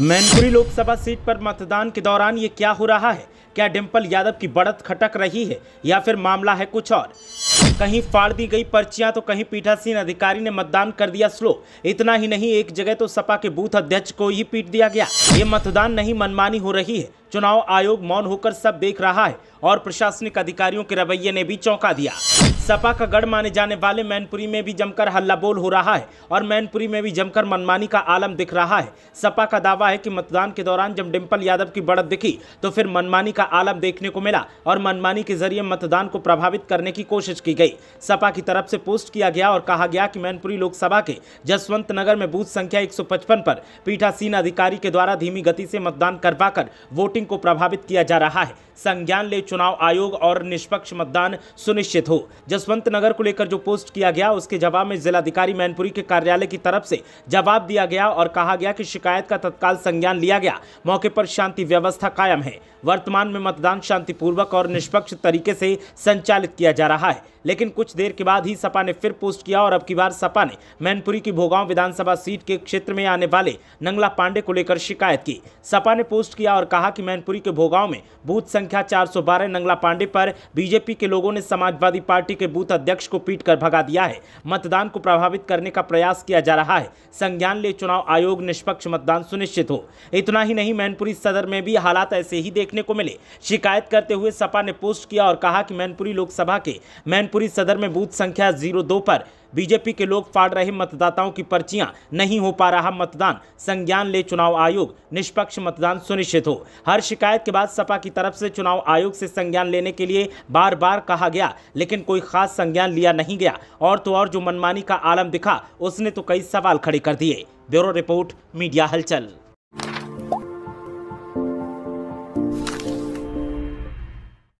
Mainpuri Lok Sabha seat पर मतदान के दौरान ये क्या हो रहा है क्या डिम्पल यादव की बढ़त खटक रही है या फिर मामला है कुछ और कहीं फाड़ दी गई पर्चियां तो कहीं पीठासीन अधिकारी ने मतदान कर दिया स्लो इतना ही नहीं एक जगह तो सपा के बूथ अध्यक्ष को ही पीट दिया गया ये मतदान नहीं मनमानी हो रही है चुनाव आयोग मौन होकर सब देख रहा है और प्रशासनिक अधिकारियों के रवैये ने भी चौंका दिया सपा का गढ़ माने जाने वाले मैनपुरी में भी जमकर हल्ला बोल हो रहा है और मैनपुरी में भी जमकर मनमानी का आलम दिख रहा है सपा का दावा है कि मतदान के दौरान जब डिम्पल यादव की बढ़त दिखी तो फिर मनमानी का आलम देखने को मिला और मनमानी के जरिए मतदान को प्रभावित करने की कोशिश की गई सपा की तरफ से पोस्ट किया गया और कहा गया कि मैनपुरी लोकसभा के जसवंत नगर में बूथ संख्या एक पर पीठासीन अधिकारी के द्वारा धीमी गति से मतदान करवाकर वोटिंग को प्रभावित किया जा रहा है संज्ञान ले चुनाव आयोग और निष्पक्ष मतदान सुनिश्चित हो जसवंत नगर को लेकर जो पोस्ट किया गया उसके जवाब में जिलाधिकारी मैनपुरी के कार्यालय की तरफ से जवाब दिया गया और कहा गया कि शिकायत का तत्काल संज्ञान लिया गया मौके पर शांति व्यवस्था कायम है वर्तमान में मतदान शांतिपूर्वक और निष्पक्ष तरीके से संचालित किया जा रहा है लेकिन कुछ देर के बाद ही सपा ने फिर पोस्ट किया और अब की बार सपा ने मैनपुरी की भोगांव विधानसभा सीट के क्षेत्र में आने वाले नंगला पांडे को लेकर शिकायत की सपा ने पोस्ट किया और कहा कि मैनपुरी के भोगांव में बूथ संख्या बारह नंगला पांडे पर बीजेपी के लोगों ने समाजवादी पार्टी के बूथ अध्यक्ष को पीट कर भगा दिया है मतदान को प्रभावित करने का प्रयास किया जा रहा है संज्ञान ले चुनाव आयोग निष्पक्ष मतदान सुनिश्चित हो इतना ही नहीं मैनपुरी सदर में भी हालात ऐसे ही देखने को मिले शिकायत करते हुए सपा ने पोस्ट किया और कहा कि मैनपुरी लोकसभा के मैन मैनपुरी सदर में बूथ संख्या जीरो दो पर बीजेपी के लोग फाड़ रहे मतदाताओं की पर्चियां नहीं हो पा रहा मतदान संज्ञान ले चुनाव आयोग निष्पक्ष मतदान सुनिश्चित हो हर शिकायत के बाद सपा की तरफ से चुनाव आयोग से संज्ञान लेने के लिए बार बार कहा गया लेकिन कोई खास संज्ञान लिया नहीं गया और तो और जो मनमानी का आलम दिखा उसने तो कई सवाल खड़े कर दिए ब्यूरो रिपोर्ट मीडिया हलचल